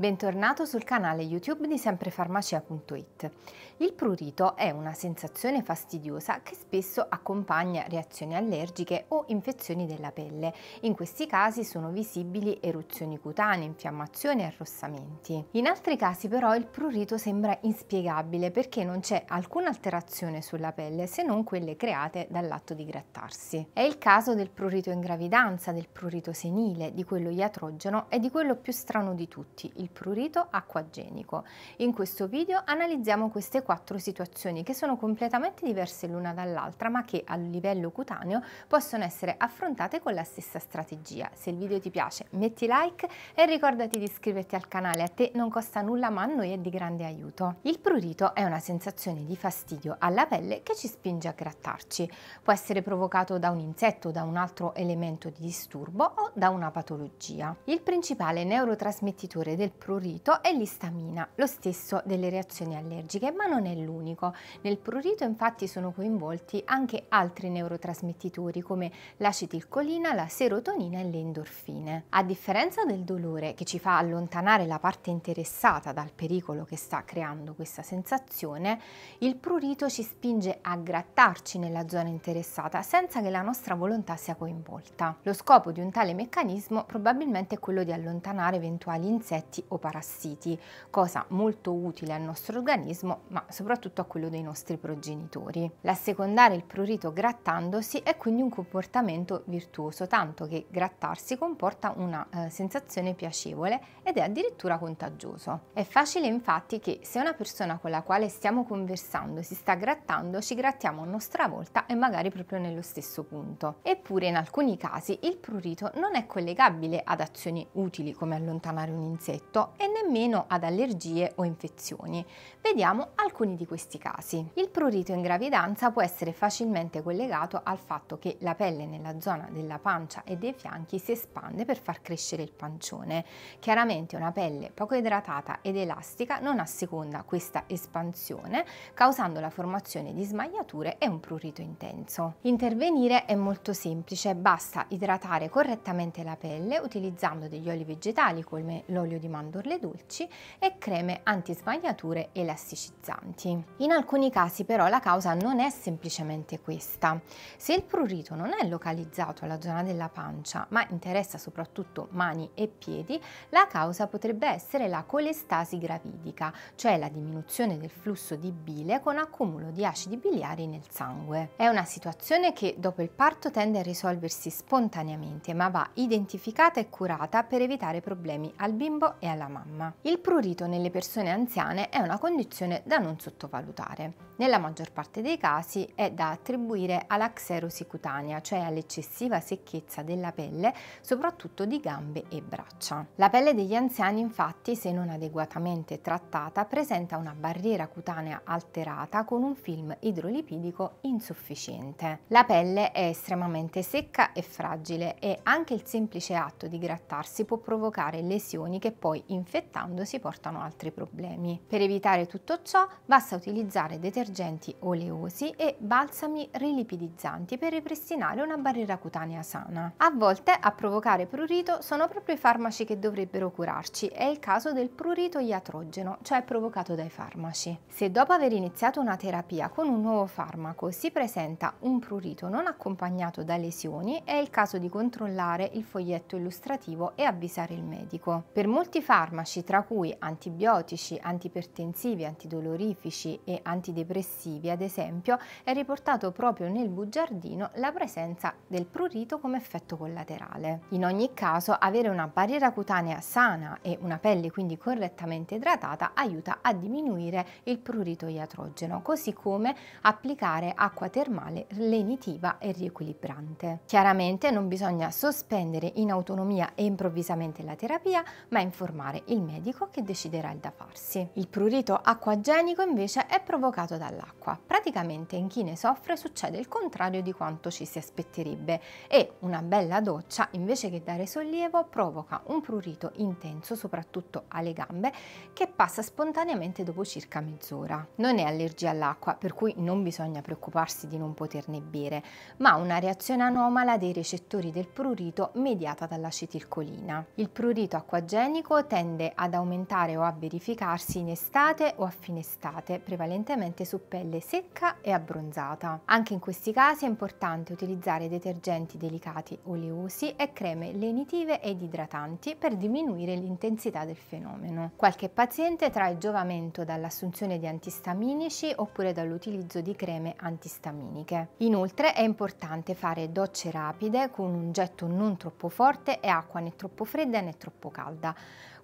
Bentornato sul canale YouTube di semprefarmacia.it. Il prurito è una sensazione fastidiosa che spesso accompagna reazioni allergiche o infezioni della pelle. In questi casi sono visibili eruzioni cutanee, infiammazioni e arrossamenti. In altri casi però il prurito sembra inspiegabile perché non c'è alcuna alterazione sulla pelle se non quelle create dall'atto di grattarsi. È il caso del prurito in gravidanza, del prurito senile, di quello iatrogeno e di quello più strano di tutti, il il prurito acquagenico. In questo video analizziamo queste quattro situazioni che sono completamente diverse l'una dall'altra ma che a livello cutaneo possono essere affrontate con la stessa strategia. Se il video ti piace metti like e ricordati di iscriverti al canale, a te non costa nulla ma a noi è di grande aiuto. Il prurito è una sensazione di fastidio alla pelle che ci spinge a grattarci. Può essere provocato da un insetto, da un altro elemento di disturbo o da una patologia. Il principale neurotrasmettitore del prurito e l'istamina, lo stesso delle reazioni allergiche, ma non è l'unico. Nel prurito infatti sono coinvolti anche altri neurotrasmettitori come l'acetilcolina, la serotonina e le endorfine. A differenza del dolore che ci fa allontanare la parte interessata dal pericolo che sta creando questa sensazione, il prurito ci spinge a grattarci nella zona interessata senza che la nostra volontà sia coinvolta. Lo scopo di un tale meccanismo probabilmente è quello di allontanare eventuali insetti o parassiti, cosa molto utile al nostro organismo ma soprattutto a quello dei nostri progenitori. L'assecondare il prurito grattandosi è quindi un comportamento virtuoso, tanto che grattarsi comporta una eh, sensazione piacevole ed è addirittura contagioso. È facile infatti che se una persona con la quale stiamo conversando si sta grattando, ci grattiamo a nostra volta e magari proprio nello stesso punto. Eppure in alcuni casi il prurito non è collegabile ad azioni utili come allontanare un insetto, tutto e nemmeno ad allergie o infezioni. Vediamo alcuni di questi casi. Il prurito in gravidanza può essere facilmente collegato al fatto che la pelle nella zona della pancia e dei fianchi si espande per far crescere il pancione. Chiaramente una pelle poco idratata ed elastica non asseconda questa espansione, causando la formazione di smagliature e un prurito intenso. Intervenire è molto semplice, basta idratare correttamente la pelle utilizzando degli oli vegetali come l'olio di mandorla mandorle dolci e creme antisbagliature elasticizzanti. In alcuni casi però la causa non è semplicemente questa. Se il prurito non è localizzato alla zona della pancia ma interessa soprattutto mani e piedi, la causa potrebbe essere la colestasi gravidica, cioè la diminuzione del flusso di bile con accumulo di acidi biliari nel sangue. È una situazione che dopo il parto tende a risolversi spontaneamente ma va identificata e curata per evitare problemi al bimbo e alla mamma. Il prurito nelle persone anziane è una condizione da non sottovalutare. Nella maggior parte dei casi è da attribuire alla xerosi cutanea, cioè all'eccessiva secchezza della pelle, soprattutto di gambe e braccia. La pelle degli anziani infatti, se non adeguatamente trattata, presenta una barriera cutanea alterata con un film idrolipidico insufficiente. La pelle è estremamente secca e fragile e anche il semplice atto di grattarsi può provocare lesioni che poi poi infettandosi portano altri problemi. Per evitare tutto ciò basta utilizzare detergenti oleosi e balsami rilipidizzanti per ripristinare una barriera cutanea sana. A volte a provocare prurito sono proprio i farmaci che dovrebbero curarci, è il caso del prurito iatrogeno, cioè provocato dai farmaci. Se dopo aver iniziato una terapia con un nuovo farmaco si presenta un prurito non accompagnato da lesioni, è il caso di controllare il foglietto illustrativo e avvisare il medico. Per molti farmaci, tra cui antibiotici, antipertensivi, antidolorifici e antidepressivi, ad esempio, è riportato proprio nel bugiardino la presenza del prurito come effetto collaterale. In ogni caso, avere una barriera cutanea sana e una pelle quindi correttamente idratata aiuta a diminuire il prurito iatrogeno, così come applicare acqua termale lenitiva e riequilibrante. Chiaramente non bisogna sospendere in autonomia e improvvisamente la terapia, ma informare informare il medico che deciderà il da farsi. Il prurito acquagenico invece è provocato dall'acqua. Praticamente in chi ne soffre succede il contrario di quanto ci si aspetterebbe e una bella doccia invece che dare sollievo provoca un prurito intenso soprattutto alle gambe che passa spontaneamente dopo circa mezz'ora. Non è allergia all'acqua per cui non bisogna preoccuparsi di non poterne bere, ma una reazione anomala dei recettori del prurito mediata dall'acetilcolina. Il prurito acquagenico tende ad aumentare o a verificarsi in estate o a fine estate, prevalentemente su pelle secca e abbronzata. Anche in questi casi è importante utilizzare detergenti delicati oleosi e creme lenitive ed idratanti per diminuire l'intensità del fenomeno. Qualche paziente trae giovamento dall'assunzione di antistaminici oppure dall'utilizzo di creme antistaminiche. Inoltre è importante fare docce rapide con un getto non troppo forte e acqua né troppo fredda né troppo calda.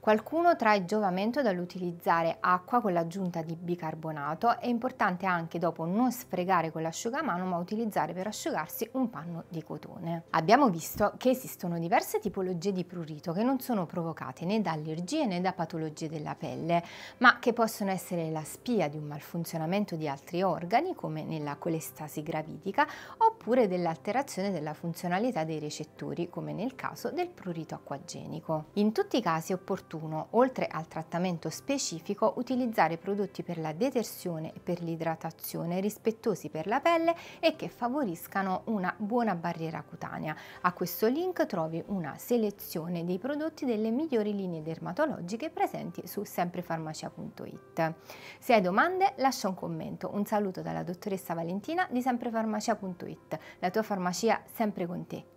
Qualcuno trae giovamento dall'utilizzare acqua con l'aggiunta di bicarbonato, è importante anche dopo non sfregare con l'asciugamano ma utilizzare per asciugarsi un panno di cotone. Abbiamo visto che esistono diverse tipologie di prurito che non sono provocate né da allergie né da patologie della pelle, ma che possono essere la spia di un malfunzionamento di altri organi come nella colestasi gravidica oppure dell'alterazione della funzionalità dei recettori come nel caso del prurito acquagenico. In tutti i casi è opportuno opportuno, oltre al trattamento specifico, utilizzare prodotti per la detersione e per l'idratazione rispettosi per la pelle e che favoriscano una buona barriera cutanea. A questo link trovi una selezione dei prodotti delle migliori linee dermatologiche presenti su semprefarmacia.it. Se hai domande lascia un commento. Un saluto dalla dottoressa Valentina di semprefarmacia.it, la tua farmacia sempre con te.